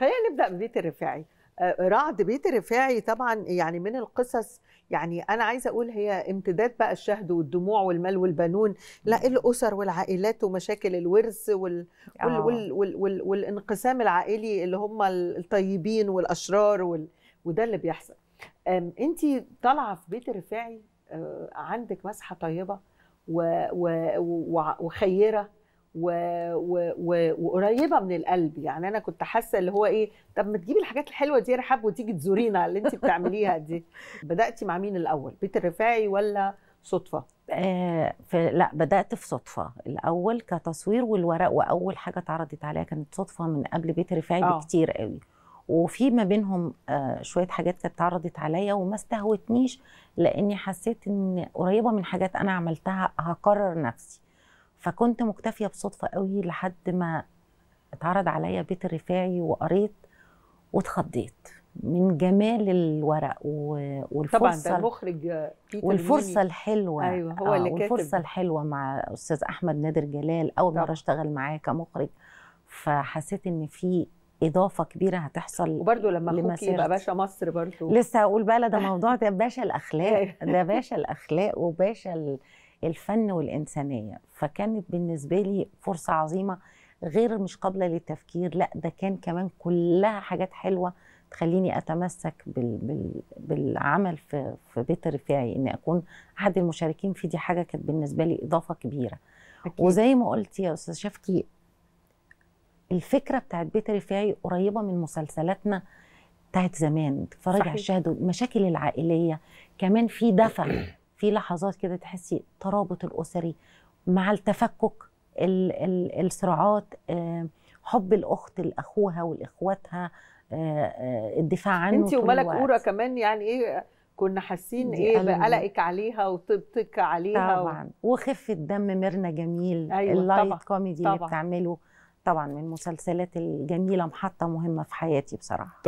خلينا نبدا ببيت الرفاعي آه، رعد بيت الرفاعي طبعا يعني من القصص يعني انا عايزه اقول هي امتداد بقى الشهد والدموع والمال والبنون لا الاسر والعائلات ومشاكل الورث وال... وال... آه. وال... وال... وال... والانقسام العائلي اللي هم الطيبين والاشرار وال... وده اللي بيحصل انت طالعه في بيت الرفاعي آه، عندك مسحه طيبه و... و... وخيره و... و... و... وقريبه من القلب يعني انا كنت حاسه اللي هو ايه طب ما تجيبي الحاجات الحلوه دي يا رحاب وتيجي تزورينا اللي انت بتعمليها دي بداتي مع مين الاول بيت الرفاعي ولا صدفه آه في لا بدات في صدفه الاول كتصوير والورق واول حاجه اتعرضت عليها كانت صدفه من قبل بيت رفاعي آه. بكتير قوي وفي ما بينهم آه شويه حاجات كانت اتعرضت عليا وما استهوتنيش لاني حسيت ان قريبه من حاجات انا عملتها هكرر نفسي فكنت مكتفيه بصدفه قوي لحد ما اتعرض عليا بيت الرفاعي وقريت واتخضيت من جمال الورق والفرصه طبعا ده المخرج والفرصه الحلوه ايوه هو آه، اللي كاتب والفرصه الحلوه مع استاذ احمد نادر جلال اول مره اشتغل معاه كمخرج فحسيت ان في اضافه كبيره هتحصل وبرده لما اخوك يبقى باشا مصر برده لسه هقول بقى ده موضوع ده باشا الاخلاق أيوة. ده باشا الاخلاق وباشا الفن والإنسانية فكانت بالنسبة لي فرصة عظيمة غير مش قابلة للتفكير لا ده كان كمان كلها حاجات حلوة تخليني أتمسك بال بال بالعمل في, في بيت الرفاعي إن أكون أحد المشاركين فيه دي حاجة كانت بالنسبة لي إضافة كبيرة أكيد. وزي ما قلت يا أستاذ شفكي الفكرة بتاعت بيت الرفاعي قريبة من مسلسلاتنا بتاعت زمان على الشاهد مشاكل العائلية كمان في دفع في لحظات كده تحسي ترابط الاسري مع التفكك الصراعات حب الاخت لاخوها ولاخواتها آه، آه، الدفاع عنه انت وملك اورا كمان يعني ايه كنا حاسين ايه بقلقك عليها وطبطك عليها طبعا و... وخفه دم ميرنا جميل أيوة اللايت طبعًا كوميدي طبعًا اللي بتعمله طبعا من المسلسلات الجميله محطه مهمه في حياتي بصراحه